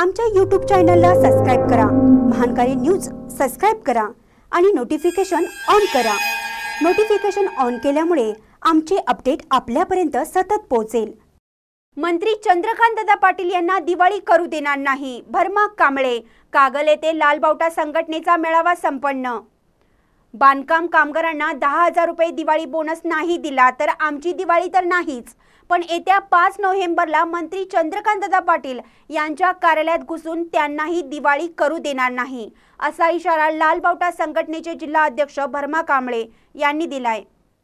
आमच्या यूट्यूब चॅनलला सबस्क्राईब करा महानकारी न्यूज सबस्क्राईब करा आणि नोटिफिकेशन ऑन करा नोटिफिकेशन ऑन केल्यामुळे आमचे अपडेट आपल्यापर्यंत सतत पोहोचेल मंत्री चंद्रकांत दादा पाटील यांना दिवाळी करू देणार नाही भरमा कांबळे कागल येथे लालबावटा संघटनेचा मेळावा संपन्न बांधकाम कामगारांना दहा हजार रुपये दिवाळी बोनस नाही दिला तर आमची दिवाळी तर नाहीच पण येत्या पाच नोव्हेंबरला मंत्री चंद्रकांतदा पाटील यांच्या कार्यालयात घुसून त्यांनाही दिवाळी करू देणार नाही असा इशारा लालबावटा संघटनेचे जिल्हा अध्यक्ष भरमा कांबळे यांनी दिलाय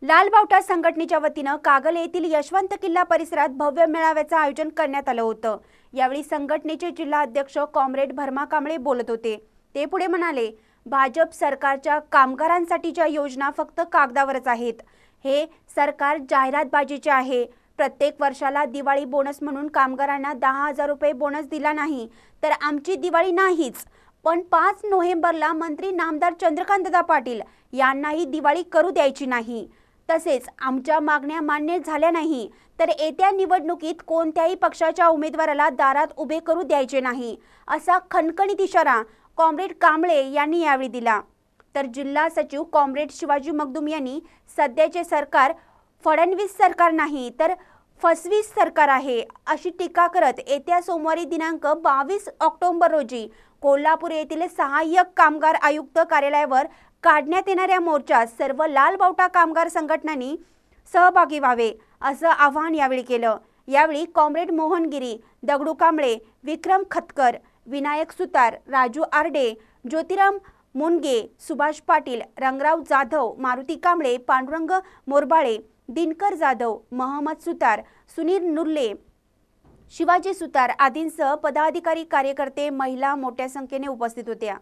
लालबावटा संघटनेच्या वतीनं कागल येथील यशवंत किल्ला परिसरात भव्य मेळाव्याचं आयोजन करण्यात आलं होतं यावेळी संघटनेचे जिल्हा अध्यक्ष कॉम्रेड भरमा कांबळे बोलत होते ते पुढे म्हणाले भाजप सरकारच्या कामगारांसाठीच्या योजना फक्त कागदावरच आहेत हे सरकार जाहिरातबाजीचे आहे प्रत्येक वर्षाला दिवाळी बोनस म्हणून कामगारांना दहा हजार रुपये बोनस दिला नाही तर आमची दिवाळी नाहीच पण पाच नोव्हेंबरला मंत्री नामदार चंद्रकांतदा पाटील यांनाही दिवाळी करू द्यायची नाही तसेच आमच्या मागण्या मान्य झाल्या नाही तर येत्या निवडणुकीत कोणत्याही पक्षाच्या उमेदवाराला दारात उभे करू द्यायचे नाही असा खणखणीत इशारा कॉम्रेड कांबळे यांनी यावेळी दिला तर जिल्हा सचिव कॉम्रेड शिवाजी मगदुम यांनी सध्याचे सरकार फडणवीस सरकार नाही तर फसवीस सरकार आहे अशी टीका करत येत्या सोमवारी दिनांक बावीस ऑक्टोबर रोजी कोल्हापूर येथील सहाय्यक कामगार आयुक्त कार्यालयावर काढण्यात येणाऱ्या मोर्चात सर्व लालबावटा कामगार संघटनांनी सहभागी व्हावे असं आवाहन यावेळी केलं यावेळी कॉम्रेड मोहनगिरी दगडू कांबळे विक्रम खतकर विनायक सुतार राजू आरडे ज्योतिराम मुनगे सुभाष पाटील रंगराव जाधव मारुती कांबळे पांडुरंग मोरबाळे दिनकर जाधव महम्मद सुतार सुनील नुर्ले शिवाजी सुतार आदींसह पदाधिकारी कार्यकर्ते महिला मोठ्या संख्येने उपस्थित होत्या